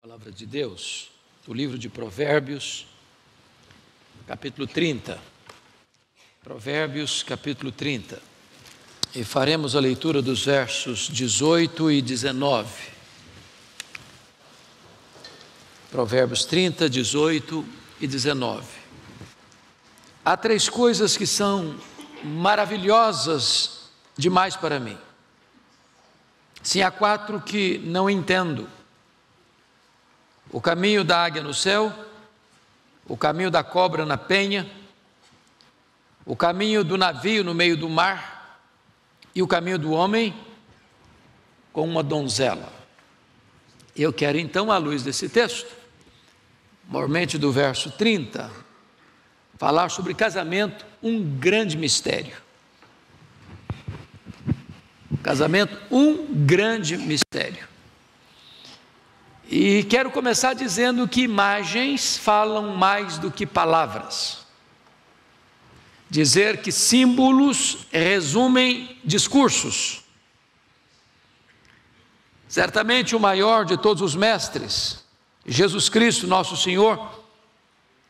Palavra de Deus, o livro de Provérbios, capítulo 30. Provérbios, capítulo 30. E faremos a leitura dos versos 18 e 19. Provérbios 30, 18 e 19. Há três coisas que são maravilhosas demais para mim. Sim, há quatro que não entendo o caminho da águia no céu, o caminho da cobra na penha, o caminho do navio no meio do mar e o caminho do homem com uma donzela. Eu quero então, à luz desse texto, mormente do verso 30, falar sobre casamento, um grande mistério. Casamento, um grande mistério. E quero começar dizendo que imagens falam mais do que palavras. Dizer que símbolos resumem discursos. Certamente o maior de todos os mestres, Jesus Cristo, nosso Senhor,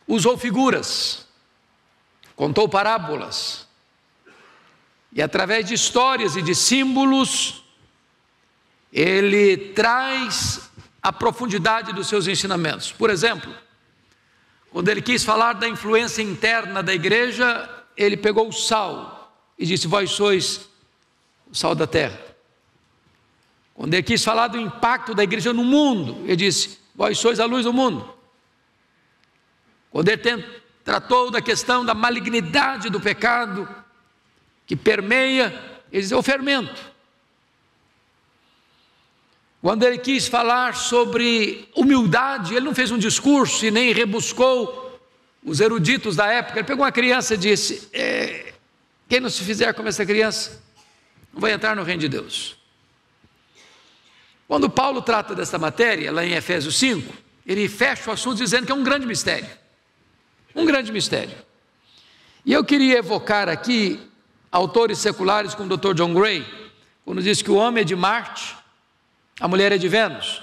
usou figuras, contou parábolas, e através de histórias e de símbolos, ele traz a profundidade dos seus ensinamentos. Por exemplo, quando ele quis falar da influência interna da igreja, ele pegou o sal e disse: Vós sois o sal da terra. Quando ele quis falar do impacto da igreja no mundo, ele disse: Vós sois a luz do mundo. Quando ele tem, tratou da questão da malignidade do pecado que permeia, ele disse: É o fermento. Quando ele quis falar sobre humildade, ele não fez um discurso e nem rebuscou os eruditos da época. Ele pegou uma criança e disse: é, Quem não se fizer como essa criança, não vai entrar no reino de Deus. Quando Paulo trata dessa matéria, lá em Efésios 5, ele fecha o assunto dizendo que é um grande mistério. Um grande mistério. E eu queria evocar aqui autores seculares como o Dr. John Gray, quando diz que o homem é de Marte a Mulher é de Vênus.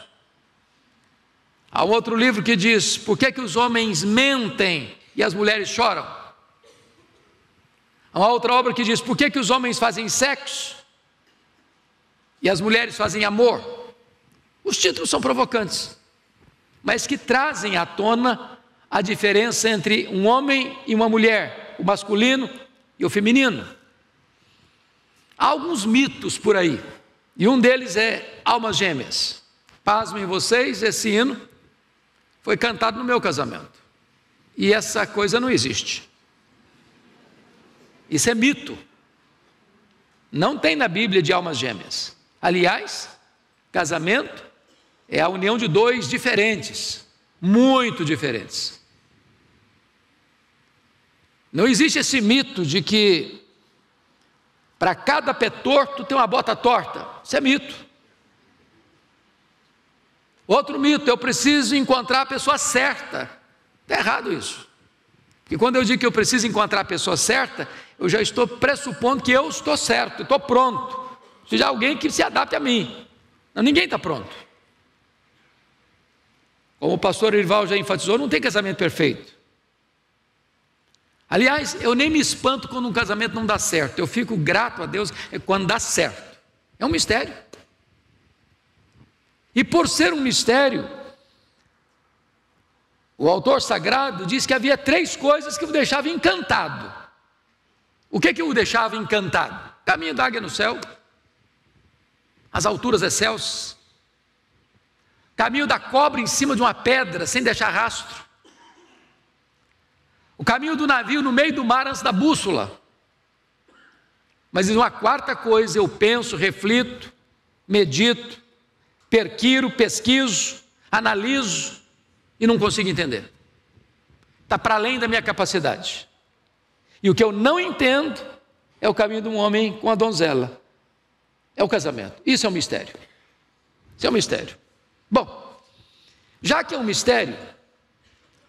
Há um outro livro que diz: Por que, que os homens mentem e as mulheres choram? Há uma outra obra que diz: Por que, que os homens fazem sexo e as mulheres fazem amor? Os títulos são provocantes, mas que trazem à tona a diferença entre um homem e uma mulher, o masculino e o feminino. Há alguns mitos por aí. E um deles é Almas Gêmeas. Pasmem vocês, esse hino foi cantado no meu casamento. E essa coisa não existe. Isso é mito. Não tem na Bíblia de almas gêmeas. Aliás, casamento é a união de dois diferentes, muito diferentes. Não existe esse mito de que para cada pé torto tem uma bota torta. Isso é mito. Outro mito, eu preciso encontrar a pessoa certa. Está errado isso. Porque quando eu digo que eu preciso encontrar a pessoa certa, eu já estou pressupondo que eu estou certo, estou pronto. Seja alguém que se adapte a mim. Não, ninguém está pronto. Como o pastor Irval já enfatizou, não tem casamento perfeito. Aliás, eu nem me espanto quando um casamento não dá certo. Eu fico grato a Deus é quando dá certo. É um mistério. E por ser um mistério, o autor sagrado diz que havia três coisas que o deixava encantado. O que que o deixava encantado? Caminho da águia no céu, as alturas excelsas, é caminho da cobra em cima de uma pedra sem deixar rastro, o caminho do navio no meio do mar antes da bússola, mas uma quarta coisa, eu penso, reflito, medito, perquiro, pesquiso, analiso e não consigo entender. Está para além da minha capacidade. E o que eu não entendo é o caminho de um homem com a donzela. É o casamento. Isso é um mistério. Isso é um mistério. Bom, já que é um mistério,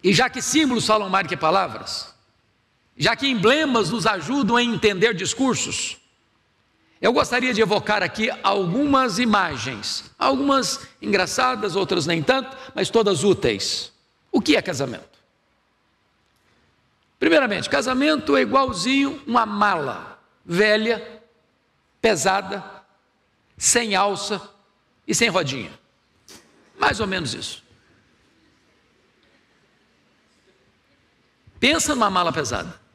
e já que símbolos falam mais que palavras, já que emblemas nos ajudam a entender discursos. Eu gostaria de evocar aqui algumas imagens, algumas engraçadas, outras nem tanto, mas todas úteis. O que é casamento? Primeiramente, casamento é igualzinho uma mala velha, pesada, sem alça e sem rodinha. Mais ou menos isso. Pensa numa mala pesada.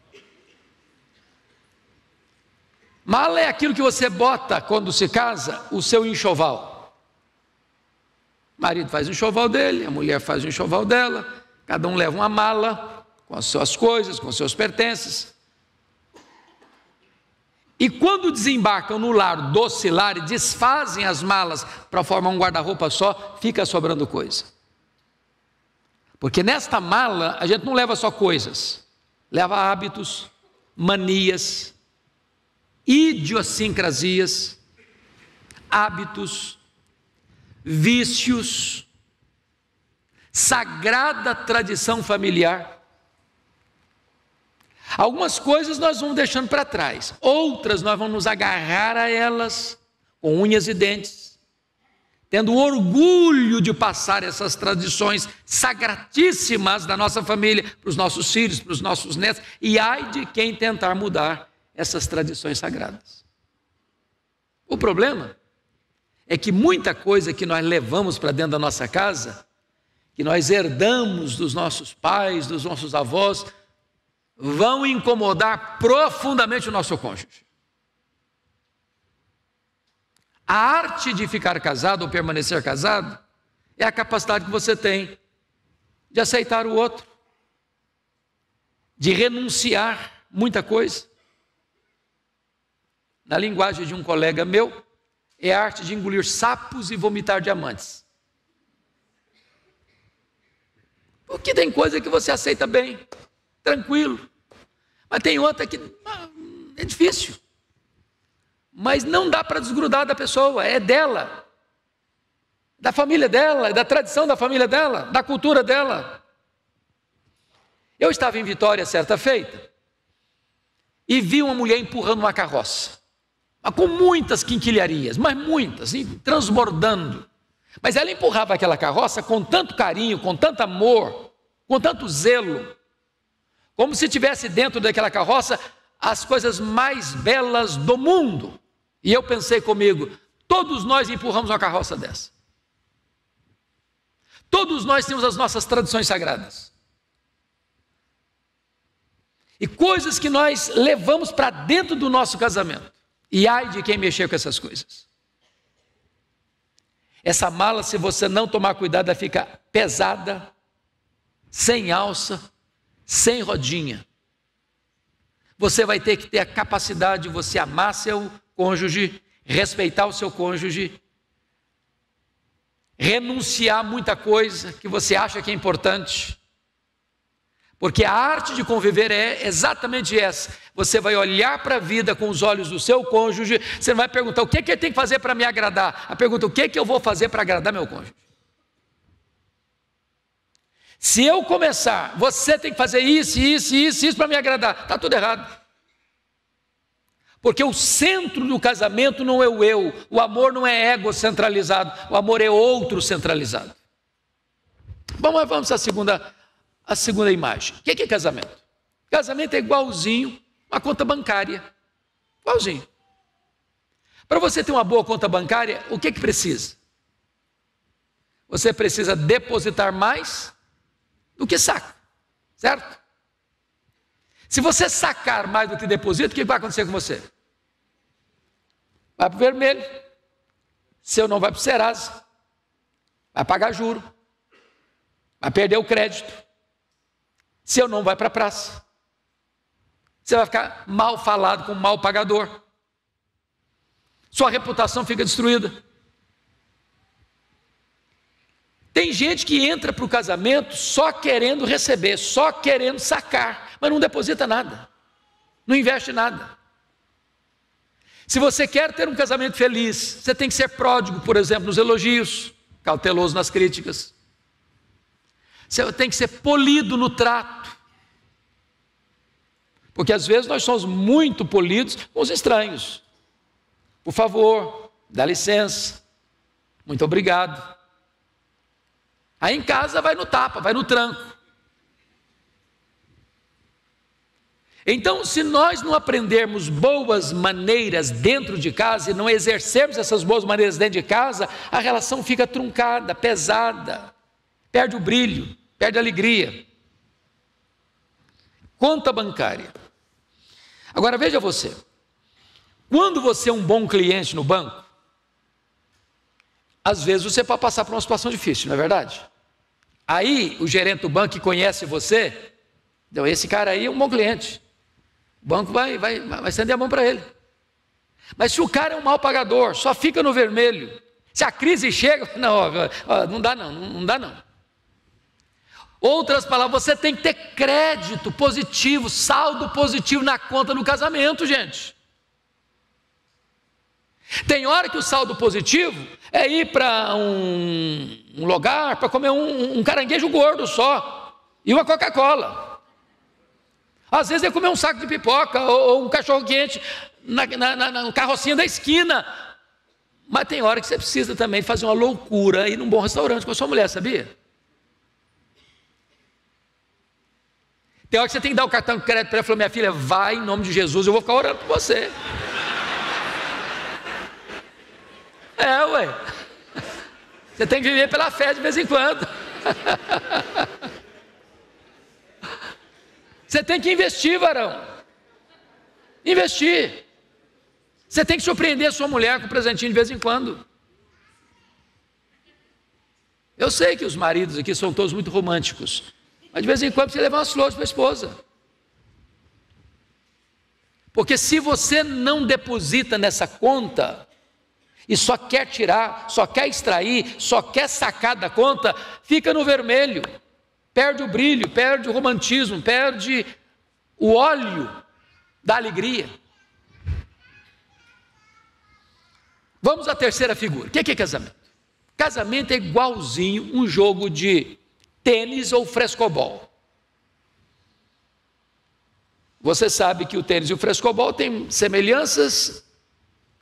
Mala é aquilo que você bota quando se casa, o seu enxoval. O marido faz o enxoval dele, a mulher faz o enxoval dela, cada um leva uma mala com as suas coisas, com seus pertences. E quando desembarcam no lar do lar e desfazem as malas para formar um guarda-roupa só, fica sobrando coisa. Porque nesta mala a gente não leva só coisas, leva hábitos, manias, idiosincrasias, hábitos, vícios, sagrada tradição familiar. Algumas coisas nós vamos deixando para trás, outras nós vamos nos agarrar a elas com unhas e dentes, tendo orgulho de passar essas tradições sagratíssimas da nossa família para os nossos filhos, para os nossos netos, e ai de quem tentar mudar essas tradições sagradas. O problema é que muita coisa que nós levamos para dentro da nossa casa, que nós herdamos dos nossos pais, dos nossos avós, vão incomodar profundamente o nosso cônjuge. A arte de ficar casado ou permanecer casado é a capacidade que você tem de aceitar o outro, de renunciar muita coisa, na linguagem de um colega meu, é a arte de engolir sapos e vomitar diamantes. Porque tem coisa que você aceita bem, tranquilo. Mas tem outra que ah, é difícil. Mas não dá para desgrudar da pessoa, é dela. Da família dela, é da tradição da família dela, da cultura dela. Eu estava em Vitória certa feita e vi uma mulher empurrando uma carroça. Ah, com muitas quinquilharias, mas muitas, transbordando. Mas ela empurrava aquela carroça com tanto carinho, com tanto amor, com tanto zelo, como se tivesse dentro daquela carroça as coisas mais belas do mundo. E eu pensei comigo: todos nós empurramos uma carroça dessa. Todos nós temos as nossas tradições sagradas. E coisas que nós levamos para dentro do nosso casamento. E ai de quem mexer com essas coisas. Essa mala, se você não tomar cuidado, ela fica pesada, sem alça, sem rodinha. Você vai ter que ter a capacidade de você amar seu cônjuge, respeitar o seu cônjuge, renunciar a muita coisa que você acha que é importante porque a arte de conviver é exatamente essa. Você vai olhar para a vida com os olhos do seu cônjuge, você não vai perguntar o que, é que ele tem que fazer para me agradar. A pergunta o que, é que eu vou fazer para agradar meu cônjuge. Se eu começar, você tem que fazer isso, isso, isso, isso para me agradar, está tudo errado. Porque o centro do casamento não é o eu, o amor não é ego centralizado, o amor é outro centralizado. Bom, mas vamos à segunda a segunda imagem. O que é, é casamento? Casamento é igualzinho uma conta bancária. Igualzinho. Para você ter uma boa conta bancária, o que é que precisa? Você precisa depositar mais do que saca, certo? Se você sacar mais do que deposita, o que vai acontecer com você? Vai para o vermelho. Seu não vai para o Serasa. Vai pagar juro. Vai perder o crédito se eu não vai para a praça. Você vai ficar mal falado com um mal pagador. Sua reputação fica destruída. Tem gente que entra para o casamento só querendo receber, só querendo sacar, mas não deposita nada, não investe nada. Se você quer ter um casamento feliz, você tem que ser pródigo, por exemplo, nos elogios, cauteloso nas críticas. Você tem que ser polido no trato. Porque às vezes nós somos muito polidos com os estranhos. Por favor, dá licença. Muito obrigado. Aí em casa vai no tapa, vai no tranco. Então, se nós não aprendermos boas maneiras dentro de casa e não exercermos essas boas maneiras dentro de casa, a relação fica truncada, pesada, perde o brilho perde alegria. Conta bancária. Agora veja você. Quando você é um bom cliente no banco, às vezes você pode passar por uma situação difícil, não é verdade? Aí o gerente do banco que conhece você, então, esse cara aí é um bom cliente. O banco vai, vai, vai estender a mão para ele. Mas se o cara é um mau pagador, só fica no vermelho. Se a crise chega, não, não dá não, não dá não. Outras palavras, você tem que ter crédito positivo, saldo positivo na conta no casamento, gente. Tem hora que o saldo positivo é ir para um, um, lugar para comer um, um caranguejo gordo só e uma Coca-Cola. Às vezes é comer um saco de pipoca ou, ou um cachorro quente na, na, na, na carrocinha da esquina. Mas tem hora que você precisa também fazer uma loucura e ir num bom restaurante com a sua mulher, sabia? Tem hora que você tem que dar o cartão de crédito para ela e falar: minha filha, vai em nome de Jesus, eu vou ficar orando por você. É, ué. Você tem que viver pela fé de vez em quando. Você tem que investir, varão. Investir. Você tem que surpreender a sua mulher com um presentinho de vez em quando. Eu sei que os maridos aqui são todos muito românticos, mas de vez em quando você levar umas flores para a esposa. Porque se você não deposita nessa conta e só quer tirar, só quer extrair, só quer sacar da conta, fica no vermelho. Perde o brilho, perde o romantismo, perde o óleo da alegria. Vamos à terceira figura. O que é, é casamento? Casamento é igualzinho um jogo de tênis ou frescobol. Você sabe que o tênis e o frescobol têm semelhanças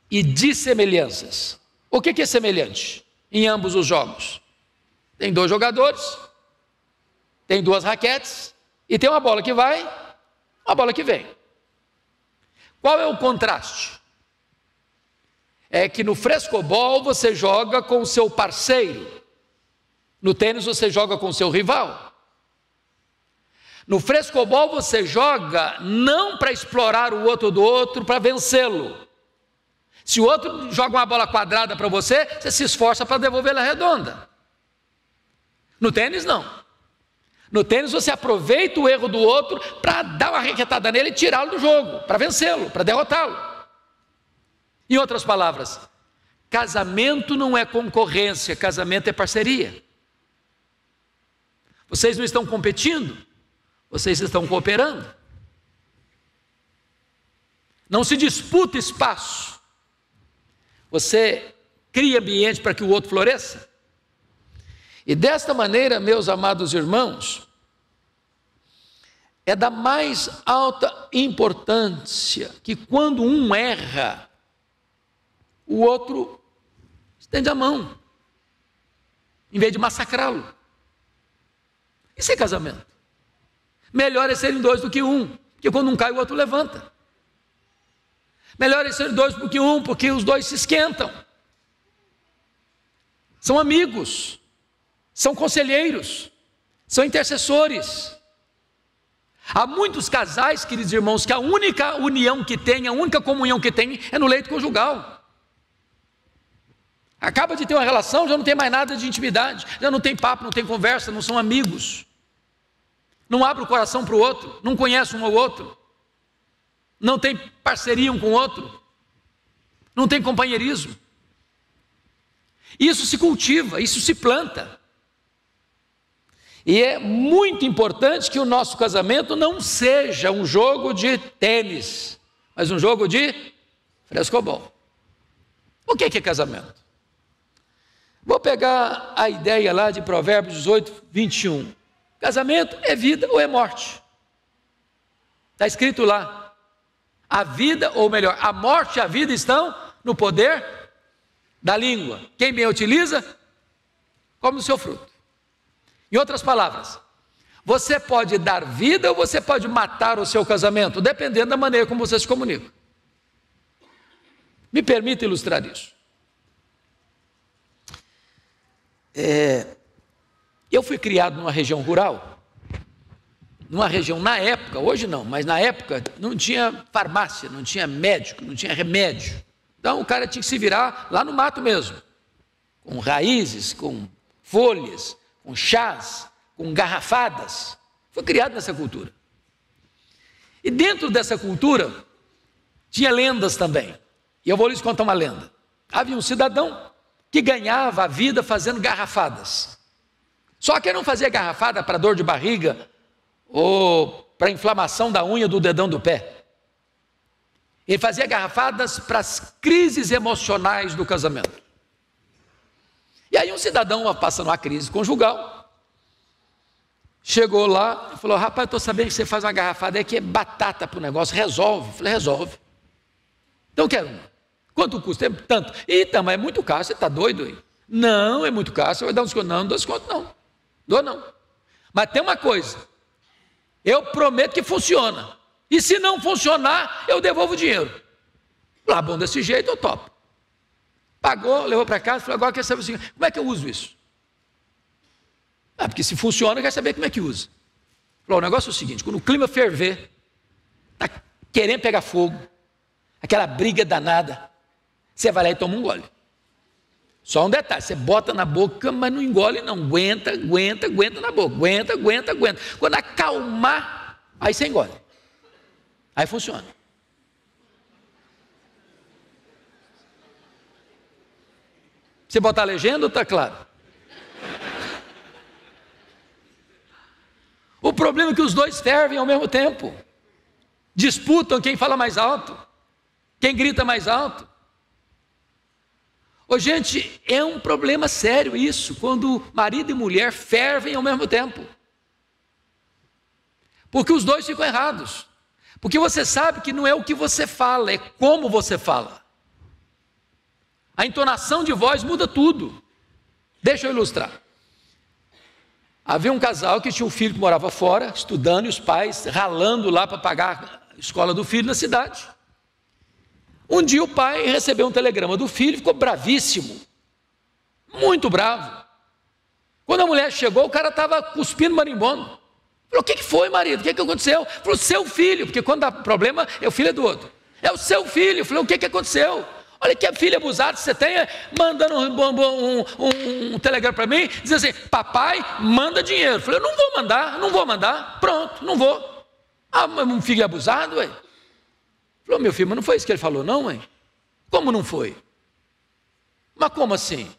e dissemelhanças. O que é semelhante em ambos os jogos? Tem dois jogadores, tem duas raquetes e tem uma bola que vai, uma bola que vem. Qual é o contraste? É que no frescobol você joga com o seu parceiro, no tênis você joga com seu rival. No frescobol você joga não para explorar o outro do outro, para vencê-lo. Se o outro joga uma bola quadrada para você, você se esforça para devolvê-la redonda. No tênis não. No tênis você aproveita o erro do outro para dar uma requetada nele e tirá-lo do jogo, para vencê-lo, para derrotá-lo. Em outras palavras, casamento não é concorrência, casamento é parceria. Vocês não estão competindo, vocês estão cooperando. Não se disputa espaço. Você cria ambiente para que o outro floresça. E desta maneira, meus amados irmãos, é da mais alta importância que quando um erra, o outro estende a mão, em vez de massacrá-lo. Isso é casamento. Melhor é serem dois do que um, porque quando um cai, o outro levanta. Melhor é serem dois do que um, porque os dois se esquentam. São amigos, são conselheiros, são intercessores. Há muitos casais, queridos irmãos, que a única união que tem, a única comunhão que tem é no leito conjugal. Acaba de ter uma relação, já não tem mais nada de intimidade, já não tem papo, não tem conversa, não são amigos não abre o coração para o outro, não conhece um ao outro, não tem parceria um com o outro, não tem companheirismo. Isso se cultiva, isso se planta. E é muito importante que o nosso casamento não seja um jogo de tênis, mas um jogo de frescobol. O que é, que é casamento? Vou pegar a ideia lá de Provérbios 18, 21. Casamento é vida ou é morte. Está escrito lá. A vida, ou melhor, a morte e a vida estão no poder da língua. Quem bem utiliza, come o seu fruto. Em outras palavras, você pode dar vida ou você pode matar o seu casamento, dependendo da maneira como você se comunica. Me permita ilustrar isso. É, eu fui criado numa região rural, numa região, na época, hoje não, mas na época não tinha farmácia, não tinha médico, não tinha remédio. Então o cara tinha que se virar lá no mato mesmo, com raízes, com folhas, com chás, com garrafadas. Foi criado nessa cultura. E dentro dessa cultura tinha lendas também. E eu vou lhes contar uma lenda. Havia um cidadão que ganhava a vida fazendo garrafadas. Só ele não fazia garrafada para dor de barriga ou para inflamação da unha do dedão do pé. Ele fazia garrafadas para as crises emocionais do casamento. E aí um cidadão passando uma crise conjugal, chegou lá e falou, rapaz, estou sabendo que você faz uma garrafada é que é batata para o negócio, resolve. Eu falei, resolve. Então quero uma. Quanto custa? É tanto. Eita, então, mas é muito caro, você está doido aí? Não, é muito caro, você vai dar uns contos. Não, não dou desconto não. Dou não. Mas tem uma coisa: eu prometo que funciona. E se não funcionar, eu devolvo o dinheiro. Lá, bom, desse jeito eu topo. Pagou, levou para casa, falou: agora quer saber o seguinte, como é que eu uso isso? Ah, porque se funciona, quer saber como é que usa. Falou: o negócio é o seguinte: quando o clima ferver, está querendo pegar fogo, aquela briga danada, você vai lá e toma um gole. Só um detalhe, você bota na boca, mas não engole, não. Aguenta, aguenta, aguenta na boca. Aguenta, aguenta, aguenta. Quando acalmar, aí você engole. Aí funciona. Você botar a legenda ou está claro? O problema é que os dois fervem ao mesmo tempo. Disputam quem fala mais alto, quem grita mais alto. Ô, gente, é um problema sério isso, quando marido e mulher fervem ao mesmo tempo. Porque os dois ficam errados. Porque você sabe que não é o que você fala, é como você fala. A entonação de voz muda tudo. Deixa eu ilustrar. Havia um casal que tinha um filho que morava fora, estudando, e os pais ralando lá para pagar a escola do filho na cidade. Um dia o pai recebeu um telegrama do filho, ficou bravíssimo, muito bravo. Quando a mulher chegou, o cara estava cuspindo marimbondo. Falou: O que, que foi, marido? O que, que aconteceu? Falou: Seu filho, porque quando dá problema, é o filho do outro. É o seu filho. Falou: O que, que aconteceu? Olha que filho abusado você tem, é, mandando um, um, um, um telegrama para mim, dizendo assim: Papai, manda dinheiro. Falei: Eu não vou mandar, não vou mandar. Pronto, não vou. Ah, um filho abusado, ué. Falou, meu filho, mas não foi isso que ele falou, não, mãe? Como não foi? Mas como assim?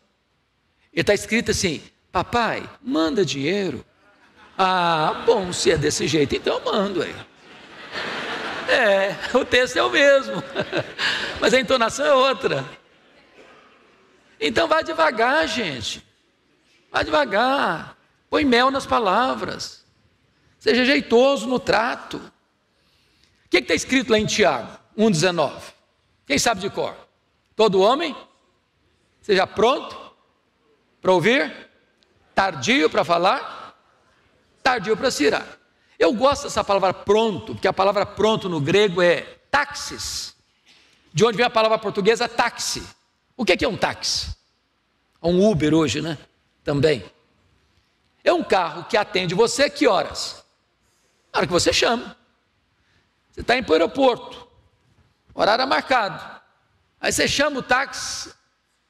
E está escrito assim: papai, manda dinheiro. Ah, bom, se é desse jeito, então eu mando, aí. É, o texto é o mesmo, mas a entonação é outra. Então vai devagar, gente. Vai devagar. Põe mel nas palavras. Seja jeitoso no trato. O que é está escrito lá em Tiago? 1,19. Quem sabe de cor? Todo homem seja pronto para ouvir, tardio para falar, tardio para se irar. Eu gosto dessa palavra pronto, porque a palavra pronto no grego é táxis, de onde vem a palavra portuguesa táxi. O que é, é um táxi? É um Uber hoje, né? Também. É um carro que atende você que horas? Na hora que você chama. Você está em aeroporto, horário marcado. Aí você chama o táxi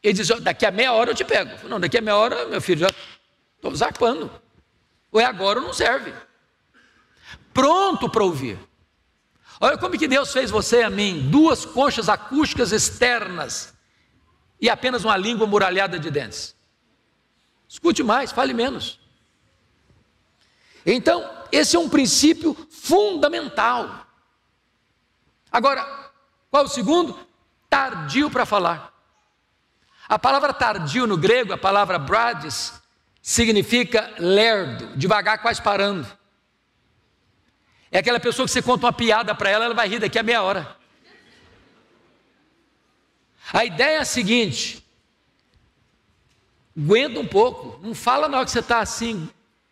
e diz: daqui a meia hora eu te pego. Eu falo, não, daqui a meia hora, meu filho, já estou zarpando. Ou é agora ou não serve. Pronto para ouvir. Olha como que Deus fez você e a mim, duas conchas acústicas externas e apenas uma língua muralhada de dentes. Escute mais, fale menos. Então, esse é um princípio fundamental. Agora, qual o segundo? Tardio para falar. A palavra tardio no grego, a palavra brades, significa lerdo, devagar, quase parando. É aquela pessoa que você conta uma piada para ela, ela vai rir daqui a meia hora. A ideia é a seguinte: aguenta um pouco, não fala na hora que você está assim,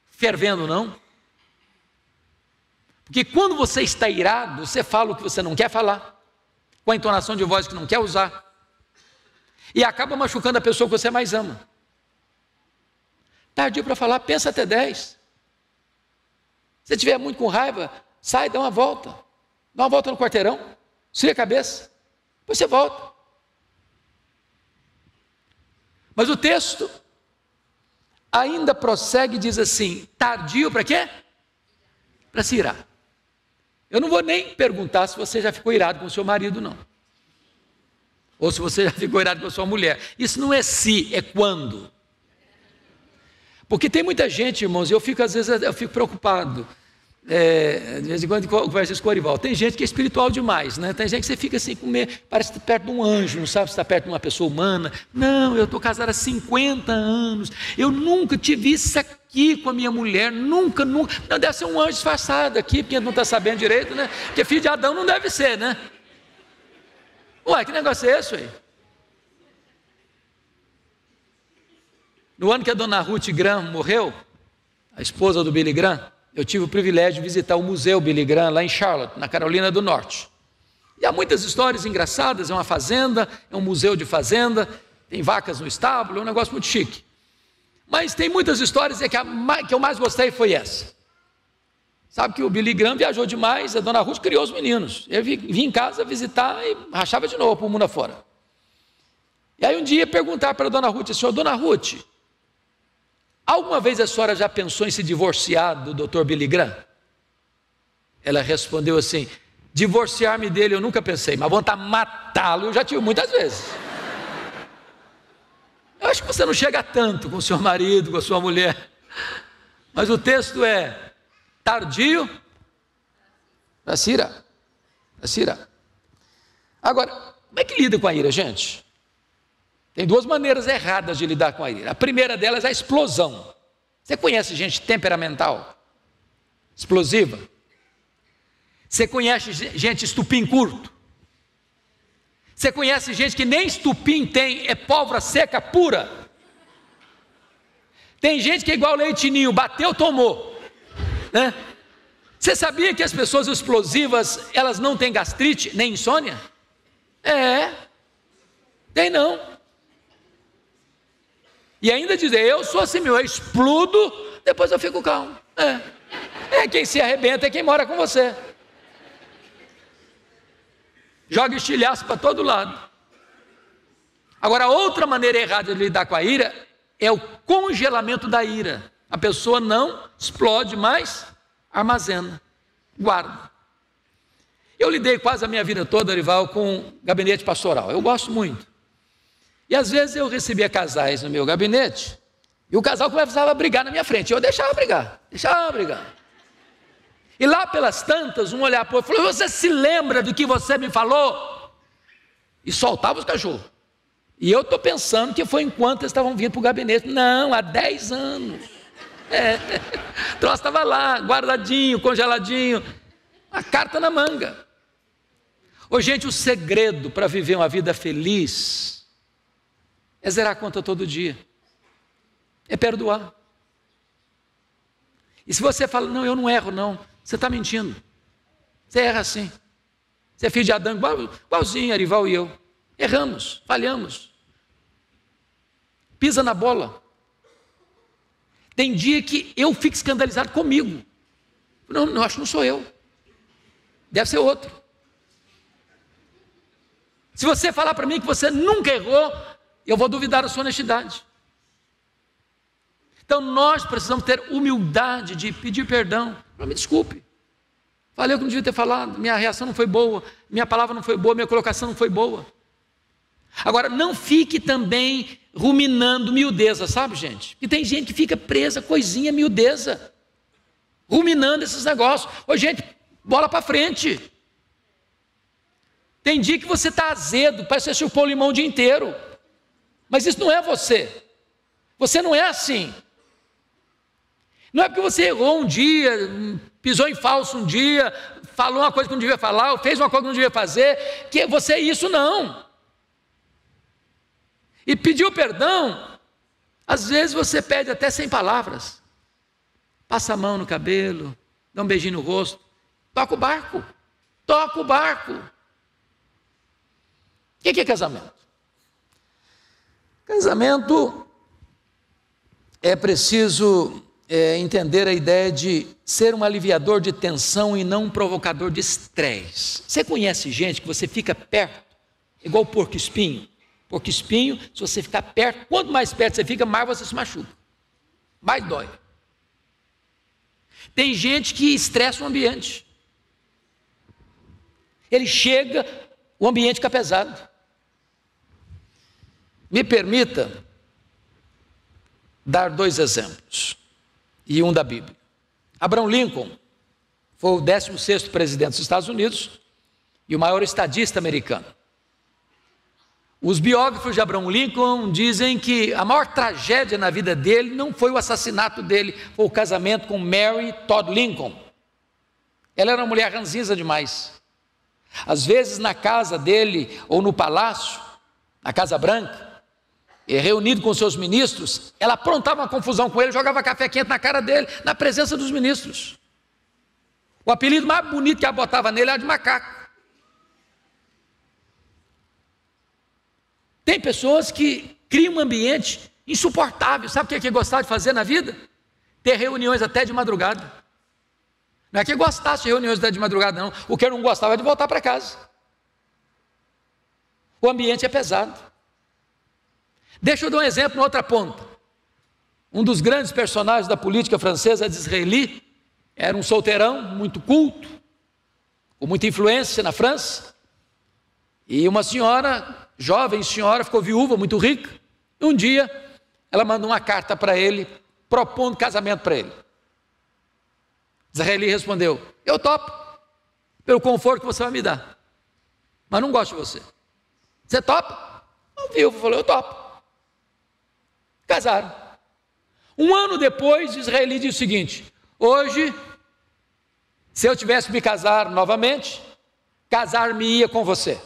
fervendo, não. Porque quando você está irado, você fala o que você não quer falar com a entonação de voz que não quer usar, e acaba machucando a pessoa que você mais ama. Tardio para falar, pensa até 10. Se estiver muito com raiva, sai, dá uma volta. Dá uma volta no quarteirão, suja a cabeça, depois você volta. Mas o texto ainda prossegue e diz assim: tardio para quê? Para se irar. Eu não vou nem perguntar se você já ficou irado com o seu marido, não. Ou se você já ficou irado com a sua mulher. Isso não é se, é quando. Porque tem muita gente, irmãos, e eu fico, às vezes, eu fico preocupado. É, de vez em quando conversa com o Orival. Tem gente que é espiritual demais, né? Tem gente que você fica assim, comer, parece que está perto de um anjo, não sabe se está perto de uma pessoa humana. Não, eu estou casada há 50 anos, eu nunca tive isso aqui com a minha mulher, nunca, nunca. Não, deve ser um anjo disfarçado aqui, porque não está sabendo direito, né? Porque filho de Adão não deve ser, né? Ué, que negócio é esse aí? No ano que a dona Ruth Graham morreu, a esposa do Billy Graham, eu tive o privilégio de visitar o Museu Billy Graham lá em Charlotte, na Carolina do Norte. E há muitas histórias engraçadas, é uma fazenda, é um museu de fazenda, tem vacas no estábulo, é um negócio muito chique. Mas tem muitas histórias e que, a, que eu mais gostei foi essa. Sabe que o Billy Graham viajou demais, a dona Ruth criou os meninos. Eu vim, em casa visitar e rachava de novo para o mundo afora. E aí um dia perguntar para a dona Ruth, senhor, dona Ruth, alguma vez a senhora já pensou em se divorciar do doutor Billy Graham? Ela respondeu assim, divorciar-me dele eu nunca pensei, mas a tá matá-lo eu já tive muitas vezes acho que você não chega tanto com o seu marido, com a sua mulher. Mas o texto é tardio. Mas cira, a cira. Agora, como é que lida com a ira, gente? Tem duas maneiras erradas de lidar com a ira. A primeira delas é a explosão. Você conhece gente temperamental? Explosiva? Você conhece gente estupim curto? Você conhece gente que nem estupim tem, é pólvora seca pura. Tem gente que é igual leitinho, bateu, tomou. Né? Você sabia que as pessoas explosivas, elas não têm gastrite, nem insônia? É. Tem não. E ainda dizer, eu sou assim, meu, eu explodo, depois eu fico calmo. É. É quem se arrebenta, é quem mora com você joga estilhaço para todo lado. Agora, outra maneira errada de lidar com a ira é o congelamento da ira. A pessoa não explode, mas armazena, guarda. Eu lidei quase a minha vida toda, Arival, com gabinete pastoral. Eu gosto muito. E às vezes eu recebia casais no meu gabinete, e o casal começava a brigar na minha frente. Eu deixava brigar, deixava brigar. E lá pelas tantas, um olhar para o falou: Você se lembra do que você me falou? E soltava os cachorros. E eu estou pensando que foi enquanto eles estavam vindo para o gabinete. Não, há 10 anos. É. O troço estava lá, guardadinho, congeladinho. A carta na manga. Ô, gente, o segredo para viver uma vida feliz é zerar a conta todo dia. É perdoar. E se você fala, não, eu não erro, não. Você está mentindo. Você erra assim. Você é filho de Adão, igual, igualzinho, Arival e eu. Erramos, falhamos. Pisa na bola. Tem dia que eu fico escandalizado comigo. Não, não acho que não sou eu. Deve ser outro. Se você falar para mim que você nunca errou, eu vou duvidar da sua honestidade. Então nós precisamos ter humildade de pedir perdão. me desculpe. Falei o que não devia ter falado, minha reação não foi boa, minha palavra não foi boa, minha colocação não foi boa. Agora, não fique também ruminando miudeza, sabe, gente? Que tem gente que fica presa, coisinha miudeza, ruminando esses negócios. Ô, gente, bola para frente. Tem dia que você está azedo, parece que você chupou limão o dia inteiro. Mas isso não é você. Você não é assim. Não é porque você errou um dia, pisou em falso um dia, falou uma coisa que não devia falar, ou fez uma coisa que não devia fazer, que você é isso não. E pediu perdão, às vezes você pede até sem palavras. Passa a mão no cabelo, dá um beijinho no rosto, toca o barco, toca o barco. O que é casamento? Casamento é preciso é, entender a ideia de ser um aliviador de tensão e não um provocador de estresse. Você conhece gente que você fica perto, igual porco espinho. Porco espinho, se você ficar perto, quanto mais perto você fica, mais você se machuca, mais dói. Tem gente que estressa o ambiente. Ele chega, o ambiente fica pesado. Me permita dar dois exemplos e um da Bíblia. Abraham Lincoln foi o 16º presidente dos Estados Unidos e o maior estadista americano. Os biógrafos de Abraham Lincoln dizem que a maior tragédia na vida dele não foi o assassinato dele, foi o casamento com Mary Todd Lincoln. Ela era uma mulher ranzinza demais. Às vezes, na casa dele ou no palácio, na Casa Branca, é, reunido com seus ministros, ela aprontava uma confusão com ele, jogava café quente na cara dele, na presença dos ministros. O apelido mais bonito que ela botava nele era de macaco. Tem pessoas que criam um ambiente insuportável. Sabe o que é que é gostava de fazer na vida? Ter reuniões até de madrugada. Não é que gostasse de reuniões até de madrugada, não. O que eu não gostava é de voltar para casa. O ambiente é pesado. Deixa eu dar um exemplo na outra ponta. Um dos grandes personagens da política francesa de Disraeli era um solteirão muito culto, com muita influência na França. E uma senhora, jovem senhora, ficou viúva, muito rica. E um dia ela mandou uma carta para ele, propondo casamento para ele. Disraeli respondeu: Eu topo, pelo conforto que você vai me dar, mas não gosto de você. Você topa? O viúvo falou: Eu topo. Casaram. Um ano depois, Israeli diz o seguinte: hoje, se eu tivesse que me casar novamente, casar-me-ia com você.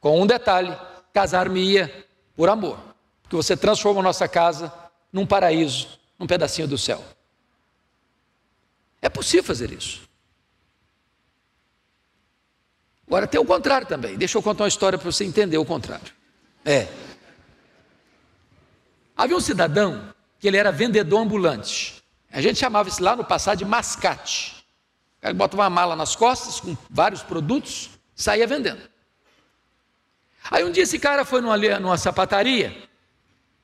Com um detalhe: casar-me-ia por amor. Porque você transforma a nossa casa num paraíso, num pedacinho do céu. É possível fazer isso. Agora tem o contrário também. Deixa eu contar uma história para você entender o contrário. É. Havia um cidadão que ele era vendedor ambulante. A gente chamava isso lá no passado de mascate. Ele bota uma mala nas costas com vários produtos, saía vendendo. Aí um dia esse cara foi numa, numa sapataria,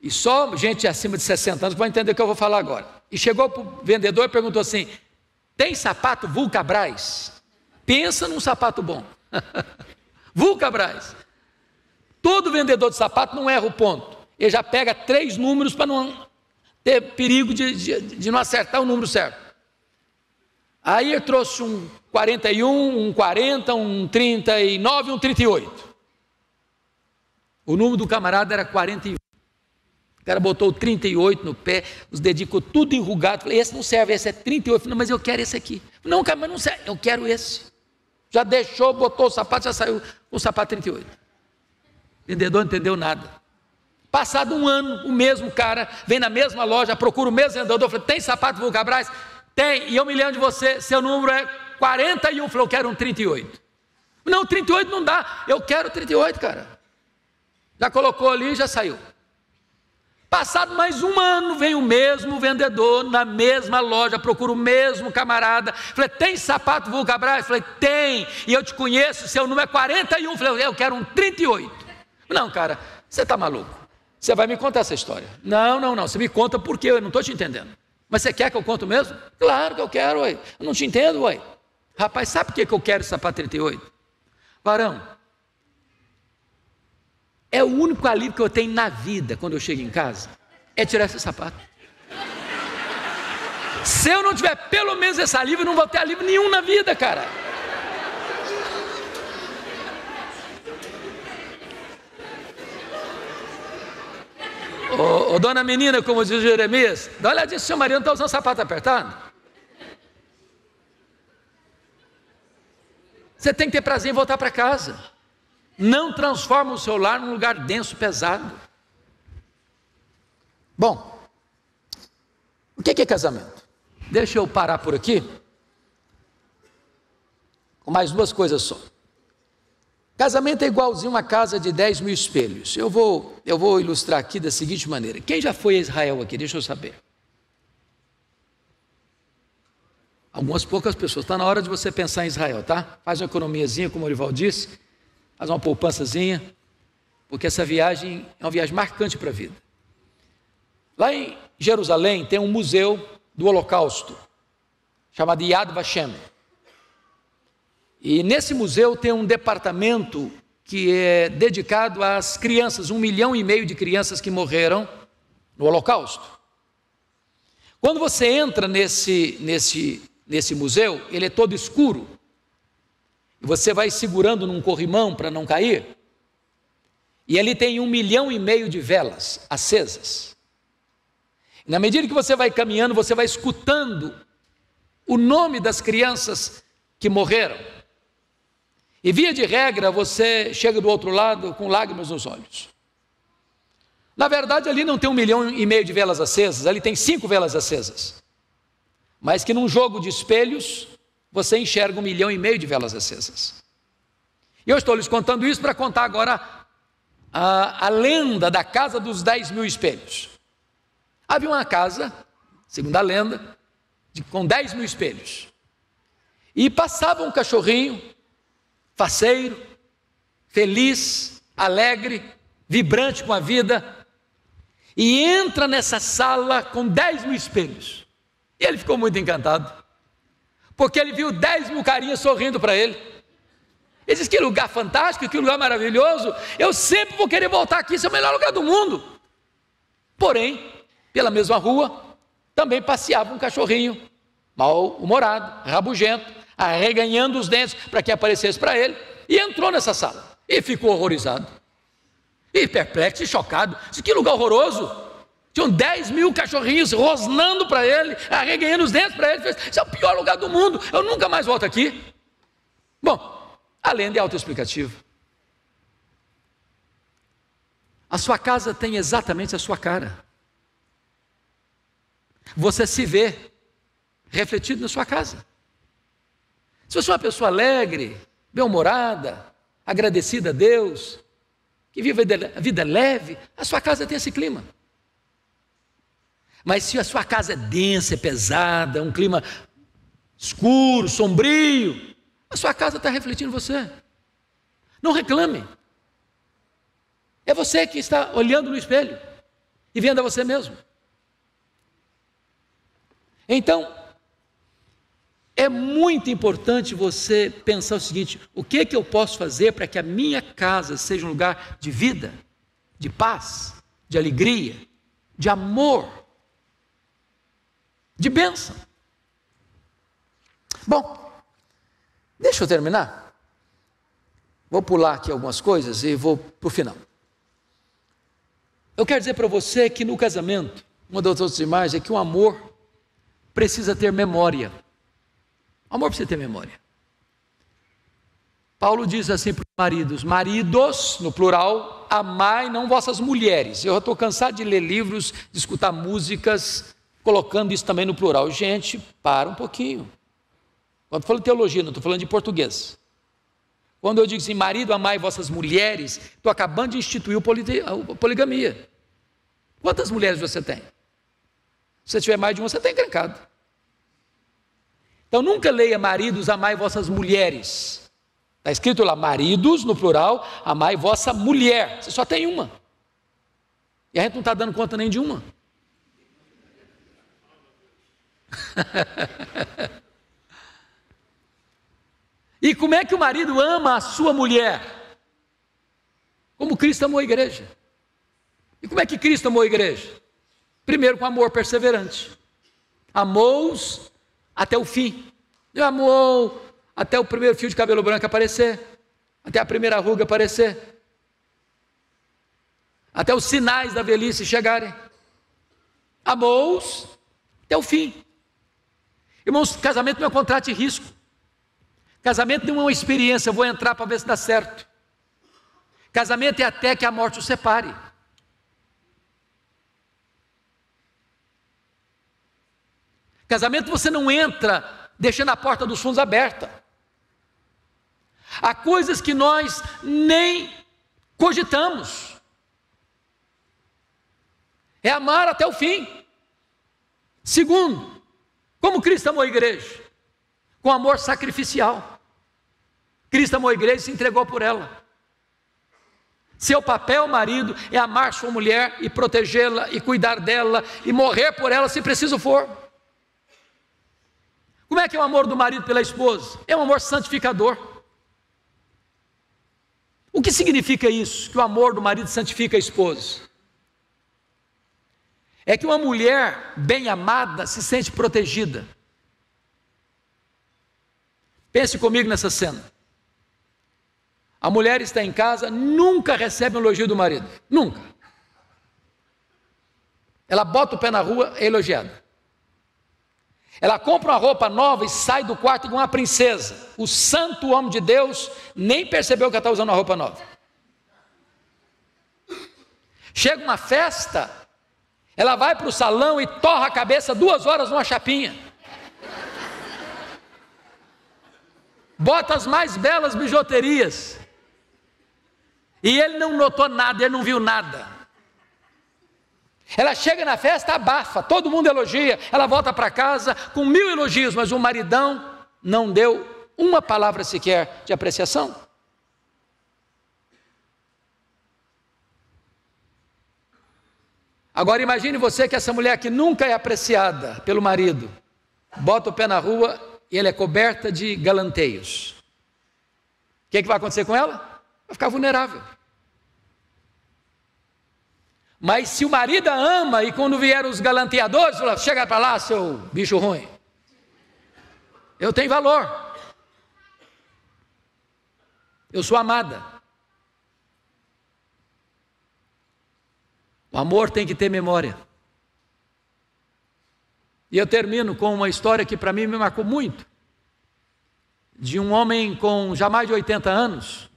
e só gente acima de 60 anos vai entender o que eu vou falar agora. E chegou para o vendedor e perguntou assim: tem sapato Vulcabras? Pensa num sapato bom. Vulcabras. Todo vendedor de sapato não erra o ponto. Ele já pega três números para não ter perigo de, de, de, não acertar o número certo. Aí ele trouxe um 41, um 40, um 39 e um 38. O número do camarada era 41. O cara botou 38 no pé, os dedicou tudo enrugado. Falei, esse não serve, esse é 38. Falei, mas eu quero esse aqui. Não, cara, mas não serve, eu quero esse. Já deixou, botou o sapato, já saiu com o sapato 38. O vendedor não entendeu nada. Passado um ano, o mesmo cara vem na mesma loja, procura o mesmo vendedor, fala: tem sapato Vulcabras? Tem, e eu me lembro de você, seu número é 41. Falou: eu quero um 38. Não, 38 não dá, eu quero 38, cara. Já colocou ali e já saiu. Passado mais um ano, vem o mesmo vendedor na mesma loja, procura o mesmo camarada. Falei, tem sapato Vulcabras? Falei, tem. E eu te conheço, seu número é 41. Falei, eu quero um 38. Não, cara, você está maluco. Você vai me contar essa história? Não, não, não. Você me conta porque eu não estou te entendendo. Mas você quer que eu conte mesmo? Claro que eu quero, ué. Eu não te entendo, ué. Rapaz, sabe por que eu quero essa 38? Varão, é o único alívio que eu tenho na vida quando eu chego em casa. É tirar esse sapato. Se eu não tiver pelo menos esse alívio, eu não vou ter alívio nenhum na vida, cara. Ô, ô, dona menina, como diz Jeremias, dá uma olhadinha se seu marido não está usando sapato apertado. Você tem que ter prazer em voltar para casa. Não transforma o seu lar num lugar denso, pesado. Bom, o que é casamento? Deixa eu parar por aqui. Com mais duas coisas só. Casamento é igualzinho uma casa de 10 mil espelhos. Eu vou, eu vou ilustrar aqui da seguinte maneira. Quem já foi a Israel aqui? Deixa eu saber. Algumas poucas pessoas. Está na hora de você pensar em Israel, tá? Faz uma economiazinha, como o Orival disse. Faz uma poupançazinha. Porque essa viagem é uma viagem marcante para a vida. Lá em Jerusalém tem um museu do Holocausto, chamado Yad Vashem. E nesse museu tem um departamento que é dedicado às crianças, um milhão e meio de crianças que morreram no Holocausto. Quando você entra nesse, nesse, nesse museu, ele é todo escuro. Você vai segurando num corrimão para não cair. E ali tem um milhão e meio de velas acesas. Na medida que você vai caminhando, você vai escutando o nome das crianças que morreram. E via de regra, você chega do outro lado com lágrimas nos olhos. Na verdade, ali não tem um milhão e meio de velas acesas, ali tem cinco velas acesas. Mas que num jogo de espelhos, você enxerga um milhão e meio de velas acesas. E eu estou lhes contando isso para contar agora a, a, lenda da casa dos dez mil espelhos. Havia uma casa, segundo a lenda, de, com dez mil espelhos. E passava um cachorrinho faceiro, feliz, alegre, vibrante com a vida, e entra nessa sala com 10 mil espelhos. E ele ficou muito encantado, porque ele viu 10 mil carinhas sorrindo para ele. Ele disse: Que lugar fantástico, que lugar maravilhoso. Eu sempre vou querer voltar aqui, Isso é o melhor lugar do mundo. Porém, pela mesma rua, também passeava um cachorrinho mal-humorado, rabugento, arreganhando os dentes para que aparecesse para ele, e entrou nessa sala e ficou horrorizado, e perplexo e chocado. Disse, que lugar horroroso! Tinham 10 mil cachorrinhos rosnando para ele, arreganhando os dentes para ele. Fez, Isso é o pior lugar do mundo, eu nunca mais volto aqui. Bom, a lenda é autoexplicativa. A sua casa tem exatamente a sua cara. Você se vê refletido na sua casa. Se você é uma pessoa alegre, bem-humorada, agradecida a Deus, que vive a vida leve, a sua casa tem esse clima. Mas se a sua casa é densa, é pesada, é um clima escuro, sombrio, a sua casa está refletindo você. Não reclame. É você que está olhando no espelho e vendo a você mesmo. Então, é muito importante você pensar o seguinte: o que, que eu posso fazer para que a minha casa seja um lugar de vida, de paz, de alegria, de amor, de bênção? Bom, deixa eu terminar. Vou pular aqui algumas coisas e vou para o final. Eu quero dizer para você que no casamento, uma das outras imagens é que o amor precisa ter memória. Amor precisa ter memória. Paulo diz assim para os maridos: maridos, no plural, amai não vossas mulheres. Eu já estou cansado de ler livros, de escutar músicas, colocando isso também no plural. Gente, para um pouquinho. Quando falo teologia, não estou falando de português. Quando eu digo assim, marido, amai vossas mulheres, estou acabando de instituir a poligamia. Quantas mulheres você tem? Se você tiver mais de uma, você está encrencado. Então nunca leia maridos, amai vossas mulheres. Está escrito lá, maridos, no plural, amai vossa mulher. Você só tem uma. E a gente não está dando conta nem de uma. e como é que o marido ama a sua mulher? Como Cristo amou a igreja. E como é que Cristo amou a igreja? Primeiro com amor perseverante. Amou-os até o fim. Ele amou até o primeiro fio de cabelo branco aparecer, até a primeira ruga aparecer, até os sinais da velhice chegarem. Amou-os até o fim. Irmãos, casamento não é um contrato de risco. Casamento não é uma experiência, vou entrar para ver se dá certo. Casamento é até que a morte os separe. Casamento você não entra deixando a porta dos fundos aberta. Há coisas que nós nem cogitamos. É amar até o fim. Segundo, como Cristo amou a igreja? Com amor sacrificial. Cristo amou a igreja e se entregou por ela. Seu papel, marido, é amar sua mulher e protegê-la e cuidar dela e morrer por ela se preciso for. Como é que é o amor do marido pela esposa? É um amor santificador. O que significa isso? Que o amor do marido santifica a esposa? É que uma mulher bem amada se sente protegida. Pense comigo nessa cena. A mulher está em casa, nunca recebe um elogio do marido. Nunca. Ela bota o pé na rua, é elogiada. Ela compra uma roupa nova e sai do quarto com uma princesa. O santo homem de Deus nem percebeu que ela está usando uma roupa nova. Chega uma festa, ela vai para o salão e torra a cabeça duas horas numa chapinha. Bota as mais belas bijuterias. E ele não notou nada, ele não viu nada. Ela chega na festa, abafa, todo mundo elogia, ela volta para casa com mil elogios, mas o maridão não deu uma palavra sequer de apreciação. Agora imagine você que essa mulher que nunca é apreciada pelo marido, bota o pé na rua e ela é coberta de galanteios. O que, é que vai acontecer com ela? Vai ficar vulnerável. Mas se o marido ama e quando vier os galanteadores, fala, chega para lá, seu bicho ruim. Eu tenho valor. Eu sou amada. O amor tem que ter memória. E eu termino com uma história que para mim me marcou muito. De um homem com já mais de 80 anos.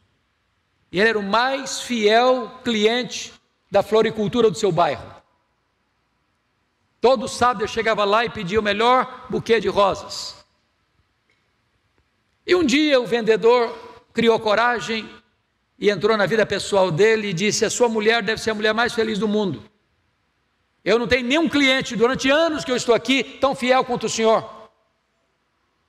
E ele era o mais fiel cliente da floricultura do seu bairro. Todo sábado eu chegava lá e pedia o melhor buquê de rosas. E um dia o vendedor criou coragem e entrou na vida pessoal dele e disse: A sua mulher deve ser a mulher mais feliz do mundo. Eu não tenho nenhum cliente durante anos que eu estou aqui tão fiel quanto o senhor,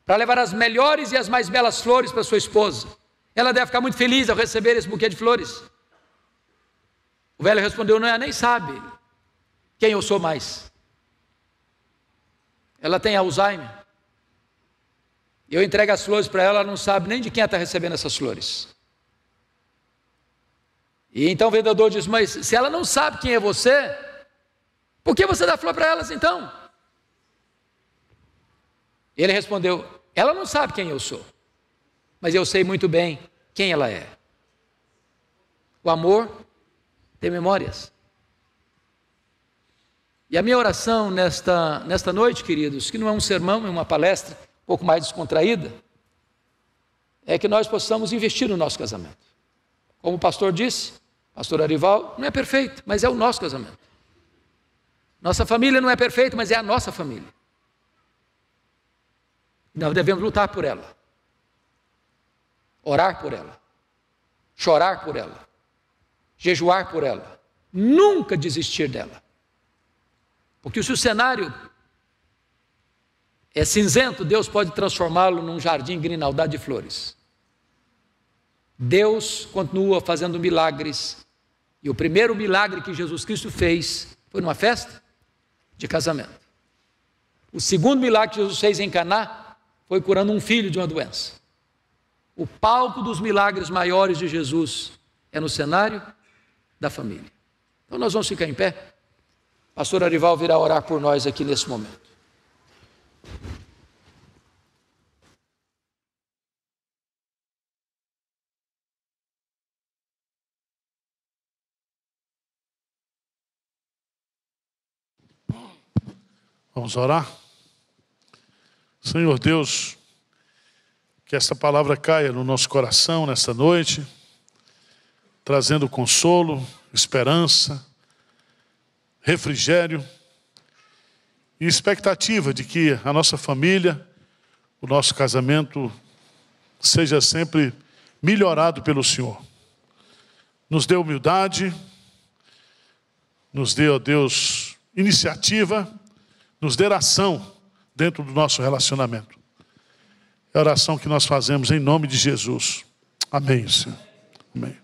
para levar as melhores e as mais belas flores para sua esposa. Ela deve ficar muito feliz ao receber esse buquê de flores. O velho respondeu: ela nem sabe quem eu sou mais. Ela tem Alzheimer. Eu entrego as flores para ela, ela não sabe nem de quem está recebendo essas flores. E então o vendedor diz: Mas se ela não sabe quem é você, por que você dá flor para elas então? Ele respondeu: Ela não sabe quem eu sou, mas eu sei muito bem quem ela é. O amor tem memórias. E a minha oração nesta, nesta noite, queridos, que não é um sermão, é uma palestra um pouco mais descontraída, é que nós possamos investir no nosso casamento. Como o pastor disse, pastor Arival, não é perfeito, mas é o nosso casamento. Nossa família não é perfeita, mas é a nossa família. Nós devemos lutar por ela, orar por ela, chorar por ela, jejuar por ela, nunca desistir dela. Porque se o cenário é cinzento, Deus pode transformá-lo num jardim grinaldado de flores. Deus continua fazendo milagres. E o primeiro milagre que Jesus Cristo fez foi numa festa de casamento. O segundo milagre que Jesus fez em Caná foi curando um filho de uma doença. O palco dos milagres maiores de Jesus é no cenário da família. Então nós vamos ficar em pé. Pastor Arival virá orar por nós aqui nesse momento. Vamos orar? Senhor Deus, que essa palavra caia no nosso coração nesta noite trazendo consolo, esperança, refrigério e expectativa de que a nossa família, o nosso casamento seja sempre melhorado pelo Senhor. Nos dê humildade, nos dê, ó Deus, iniciativa, nos dê ação dentro do nosso relacionamento. É a oração que nós fazemos em nome de Jesus. Amém, Senhor. Amém.